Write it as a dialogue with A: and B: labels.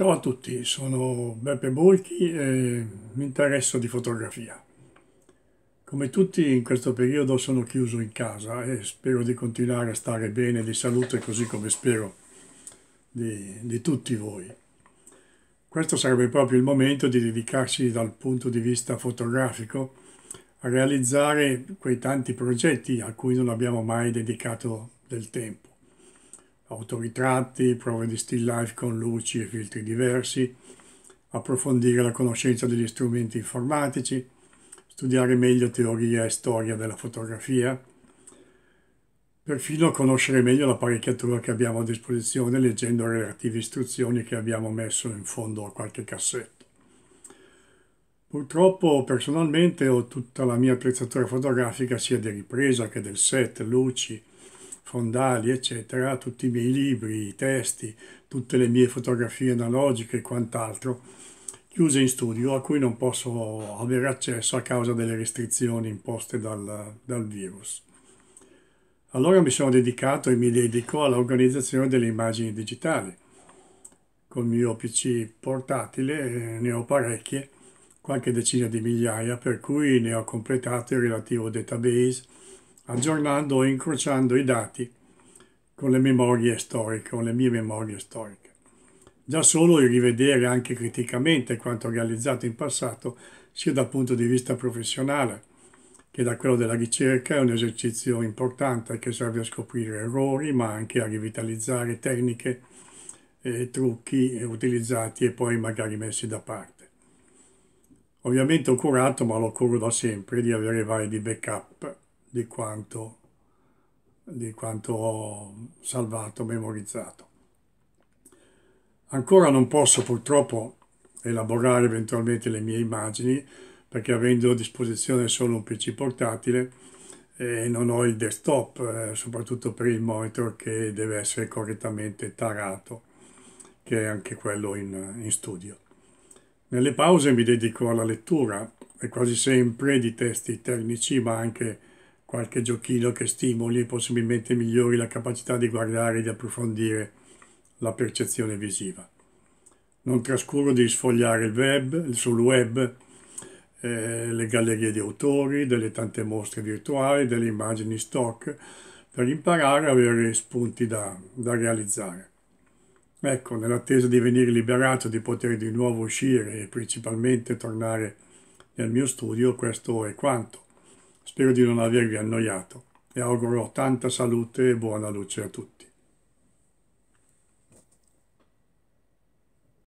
A: Ciao a tutti, sono Beppe Bolchi e mi interesso di fotografia. Come tutti in questo periodo sono chiuso in casa e spero di continuare a stare bene di salute così come spero di, di tutti voi. Questo sarebbe proprio il momento di dedicarsi dal punto di vista fotografico a realizzare quei tanti progetti a cui non abbiamo mai dedicato del tempo autoritratti, prove di still life con luci e filtri diversi, approfondire la conoscenza degli strumenti informatici, studiare meglio teoria e storia della fotografia, perfino conoscere meglio l'apparecchiatura che abbiamo a disposizione leggendo le relative istruzioni che abbiamo messo in fondo a qualche cassetto. Purtroppo personalmente ho tutta la mia attrezzatura fotografica sia di ripresa che del set, luci, fondali, eccetera, tutti i miei libri, i testi, tutte le mie fotografie analogiche e quant'altro, chiuse in studio a cui non posso avere accesso a causa delle restrizioni imposte dal, dal virus. Allora mi sono dedicato e mi dedico all'organizzazione delle immagini digitali. Col mio PC portatile eh, ne ho parecchie, qualche decina di migliaia, per cui ne ho completato il relativo database aggiornando o incrociando i dati con le memorie storiche, con le mie memorie storiche. Già solo il rivedere anche criticamente quanto realizzato in passato, sia dal punto di vista professionale che da quello della ricerca, è un esercizio importante che serve a scoprire errori, ma anche a rivitalizzare tecniche e eh, trucchi eh, utilizzati e poi magari messi da parte. Ovviamente ho curato, ma lo curo da sempre, di avere vari di backup di quanto, di quanto ho salvato, memorizzato. Ancora non posso purtroppo elaborare eventualmente le mie immagini perché avendo a disposizione solo un PC portatile e eh, non ho il desktop, eh, soprattutto per il monitor che deve essere correttamente tarato, che è anche quello in, in studio. Nelle pause mi dedico alla lettura e quasi sempre di testi tecnici ma anche qualche giochino che stimoli e possibilmente migliori la capacità di guardare e di approfondire la percezione visiva. Non trascuro di sfogliare il web, sul web eh, le gallerie di autori, delle tante mostre virtuali, delle immagini stock, per imparare a avere spunti da, da realizzare. Ecco, nell'attesa di venire liberato, di poter di nuovo uscire e principalmente tornare nel mio studio, questo è quanto. Spero di non avervi annoiato e auguro tanta salute e buona luce a tutti.